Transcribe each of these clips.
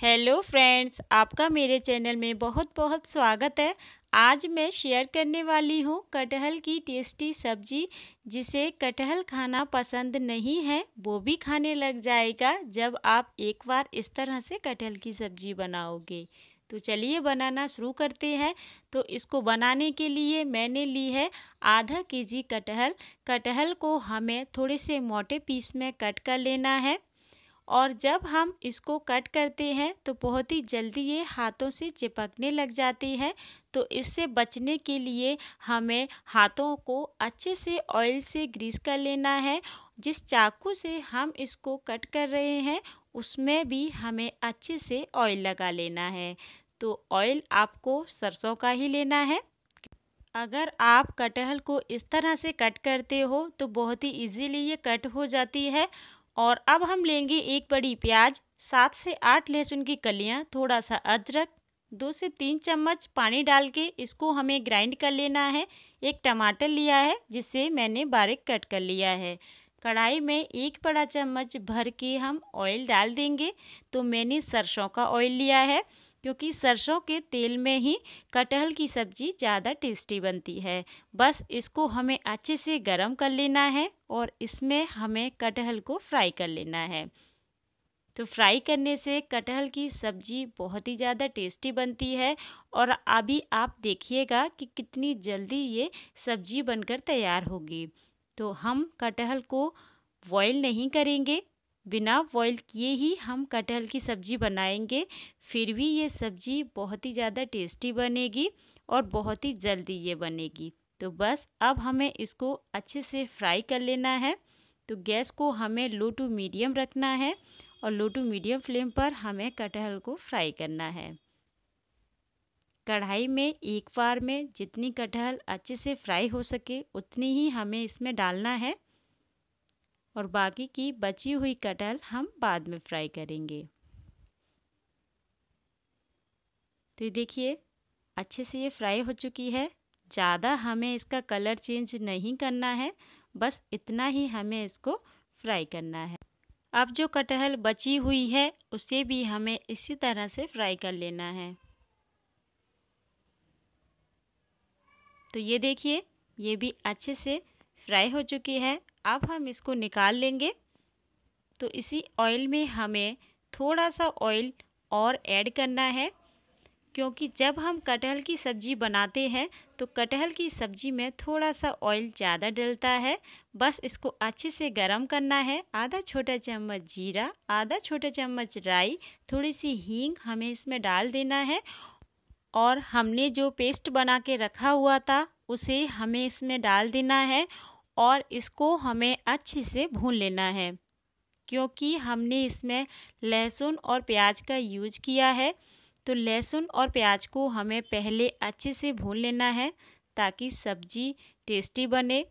hello friends आपका मेरे channel में बहुत बहुत स्वागत है आज मैं शेयर करने वाली हूँ कटहल की टेस्टी सब्जी जिसे कटहल खाना पसंद नहीं है वो भी खाने लग जाएगा जब आप एक बार इस तरह से कटहल की सब्जी बनाओगे तो चलिए बनाना शुरू करते हैं तो इसको बनाने के लिए मैंने ली है आधा केजी कटहल कटहल को हमें थोड़े से मोटे पीस में कट कर लेना है और जब हम इसको कट करते हैं तो बहुत ही जल्दी ये हाथों से चिपकने लग जाती है तो इससे बचने के लिए हमें हाथों को अच्छे से ऑयल से ग्रीस कर लेना है जिस चाकू से हम इसको कट कर रहे हैं उसमें भी हमें अच्छे से ऑयल लगा लेना है तो ऑयल आपको सरसों का ही लेना है अगर आप कटहल को इस तरह से कट करते हो तो बहुत ही इजीली ये कट हो जाती है और अब हम लेंगे एक बड़ी प्याज सात से आठ लहसुन की कलियाँ थोड़ा सा अदरक दो से तीन चम्मच पानी डाल के इसको हमें ग्राइंड कर लेना है एक टमाटर लिया है जिसे मैंने बारीक कट कर लिया है कढ़ाई में एक बड़ा चम्मच भर के हम ऑयल डाल देंगे तो मैंने सरसों का ऑयल लिया है क्योंकि सरसों के तेल में ही कटहल की सब्ज़ी ज़्यादा टेस्टी बनती है बस इसको हमें अच्छे से गर्म कर लेना है और इसमें हमें कटहल को फ्राई कर लेना है तो फ्राई करने से कटहल की सब्ज़ी बहुत ही ज़्यादा टेस्टी बनती है और अभी आप देखिएगा कि कितनी जल्दी ये सब्ज़ी बनकर तैयार होगी तो हम कटहल को बॉयल नहीं करेंगे बिना बॉयल किए ही हम कटहल की सब्ज़ी बनाएंगे फिर भी ये सब्ज़ी बहुत ही ज़्यादा टेस्टी बनेगी और बहुत ही जल्दी ये बनेगी तो बस अब हमें इसको अच्छे से फ्राई कर लेना है तो गैस को हमें लो टू मीडियम रखना है और लो टू मीडियम फ्लेम पर हमें कटहल को फ्राई करना है कढ़ाई में एक बार में जितनी कटहल अच्छे से फ्राई हो सके उतनी ही हमें इसमें डालना है और बाकी की बची हुई कटहल हम बाद में फ्राई करेंगे तो ये देखिए अच्छे से ये फ्राई हो चुकी है ज़्यादा हमें इसका कलर चेंज नहीं करना है बस इतना ही हमें इसको फ्राई करना है अब जो कटहल बची हुई है उसे भी हमें इसी तरह से फ्राई कर लेना है तो ये देखिए ये भी अच्छे से फ्राई हो चुकी है अब हम इसको निकाल लेंगे तो इसी ऑयल में हमें थोड़ा सा ऑयल और ऐड करना है क्योंकि जब हम कटहल की सब्ज़ी बनाते हैं तो कटहल की सब्ज़ी में थोड़ा सा ऑयल ज़्यादा डलता है बस इसको अच्छे से गरम करना है आधा छोटा चम्मच जीरा आधा छोटा चम्मच राई थोड़ी सी हींग हमें इसमें डाल देना है और हमने जो पेस्ट बना के रखा हुआ था उसे हमें इसमें डाल देना है और इसको हमें अच्छे से भून लेना है क्योंकि हमने इसमें लहसुन और प्याज का यूज किया है तो लहसुन और प्याज को हमें पहले अच्छे से भून लेना है ताकि सब्जी टेस्टी बने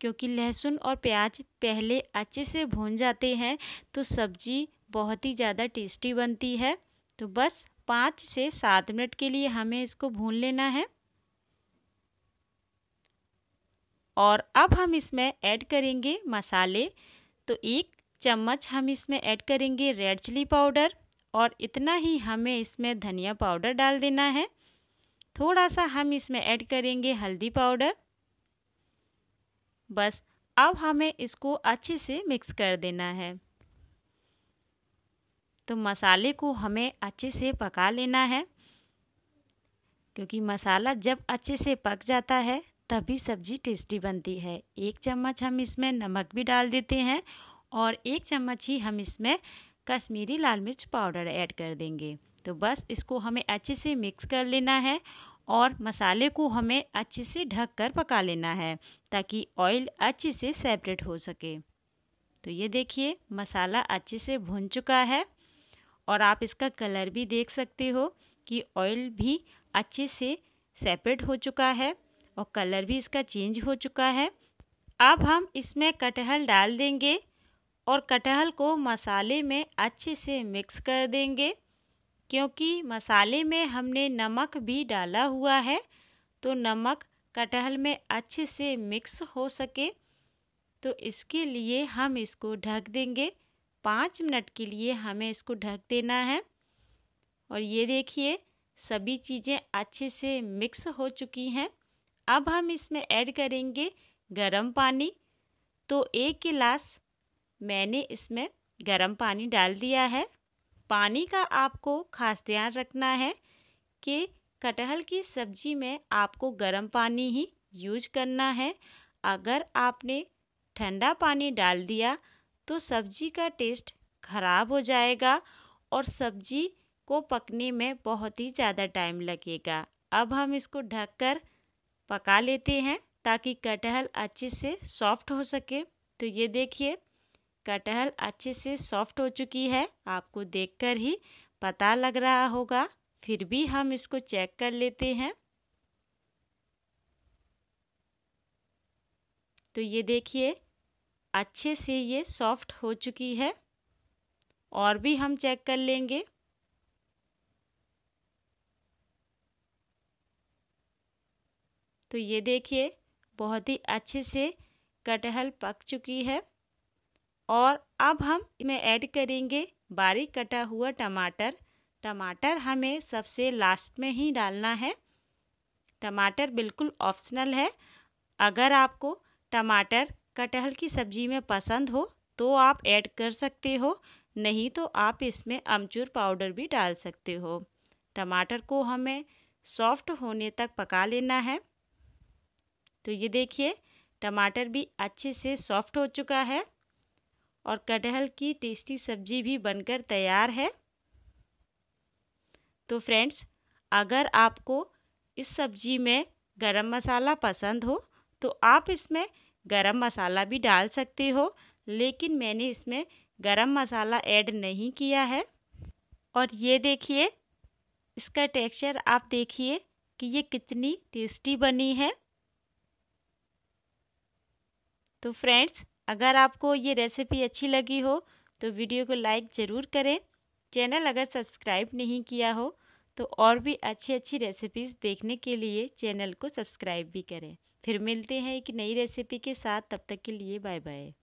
क्योंकि लहसुन और प्याज पहले अच्छे से भून जाते हैं तो सब्जी बहुत ही ज़्यादा टेस्टी बनती है तो बस पाँच से सात मिनट के लिए हमें इसको भून लेना है और अब हम इसमें ऐड करेंगे मसाले तो एक चम्मच हम इसमें ऐड करेंगे रेड चिली पाउडर और इतना ही हमें इसमें धनिया पाउडर डाल देना है थोड़ा सा हम इसमें ऐड करेंगे हल्दी पाउडर बस अब हमें इसको अच्छे से मिक्स कर देना है तो मसाले को हमें अच्छे से पका लेना है क्योंकि मसाला जब अच्छे से पक जाता है तभी सब्ज़ी टेस्टी बनती है एक चम्मच हम इसमें नमक भी डाल देते हैं और एक चम्मच ही हम इसमें कश्मीरी लाल मिर्च पाउडर ऐड कर देंगे तो बस इसको हमें अच्छे से मिक्स कर लेना है और मसाले को हमें अच्छे से ढक कर पका लेना है ताकि ऑयल अच्छे से सेपरेट हो सके तो ये देखिए मसाला अच्छे से भुन चुका है और आप इसका कलर भी देख सकते हो कि ऑयल भी अच्छे से सेपरेट हो चुका है और कलर भी इसका चेंज हो चुका है अब हम इसमें कटहल डाल देंगे और कटहल को मसाले में अच्छे से मिक्स कर देंगे क्योंकि मसाले में हमने नमक भी डाला हुआ है तो नमक कटहल में अच्छे से मिक्स हो सके तो इसके लिए हम इसको ढक देंगे पाँच मिनट के लिए हमें इसको ढक देना है और ये देखिए सभी चीज़ें अच्छे से मिक्स हो चुकी हैं अब हम इसमें ऐड करेंगे गरम पानी तो एक गिलास मैंने इसमें गरम पानी डाल दिया है पानी का आपको खास ध्यान रखना है कि कटहल की सब्जी में आपको गरम पानी ही यूज करना है अगर आपने ठंडा पानी डाल दिया तो सब्जी का टेस्ट ख़राब हो जाएगा और सब्जी को पकने में बहुत ही ज़्यादा टाइम लगेगा अब हम इसको ढककर पका लेते हैं ताकि कटहल अच्छे से सॉफ्ट हो सके तो ये देखिए कटहल अच्छे से सॉफ्ट हो चुकी है आपको देखकर ही पता लग रहा होगा फिर भी हम इसको चेक कर लेते हैं तो ये देखिए अच्छे से ये सॉफ्ट हो चुकी है और भी हम चेक कर लेंगे तो ये देखिए बहुत ही अच्छे से कटहल पक चुकी है और अब हम इसमें ऐड करेंगे बारीक कटा हुआ टमाटर टमाटर हमें सबसे लास्ट में ही डालना है टमाटर बिल्कुल ऑप्शनल है अगर आपको टमाटर कटहल की सब्ज़ी में पसंद हो तो आप ऐड कर सकते हो नहीं तो आप इसमें अमचूर पाउडर भी डाल सकते हो टमाटर को हमें सॉफ्ट होने तक पका लेना है तो ये देखिए टमाटर भी अच्छे से सॉफ्ट हो चुका है और कटहल की टेस्टी सब्जी भी बनकर तैयार है तो फ्रेंड्स अगर आपको इस सब्जी में गरम मसाला पसंद हो तो आप इसमें गरम मसाला भी डाल सकते हो लेकिन मैंने इसमें गरम मसाला ऐड नहीं किया है और ये देखिए इसका टेक्सचर आप देखिए कि ये कितनी टेस्टी बनी है तो फ्रेंड्स अगर आपको ये रेसिपी अच्छी लगी हो तो वीडियो को लाइक ज़रूर करें चैनल अगर सब्सक्राइब नहीं किया हो तो और भी अच्छी अच्छी रेसिपीज़ देखने के लिए चैनल को सब्सक्राइब भी करें फिर मिलते हैं एक नई रेसिपी के साथ तब तक के लिए बाय बाय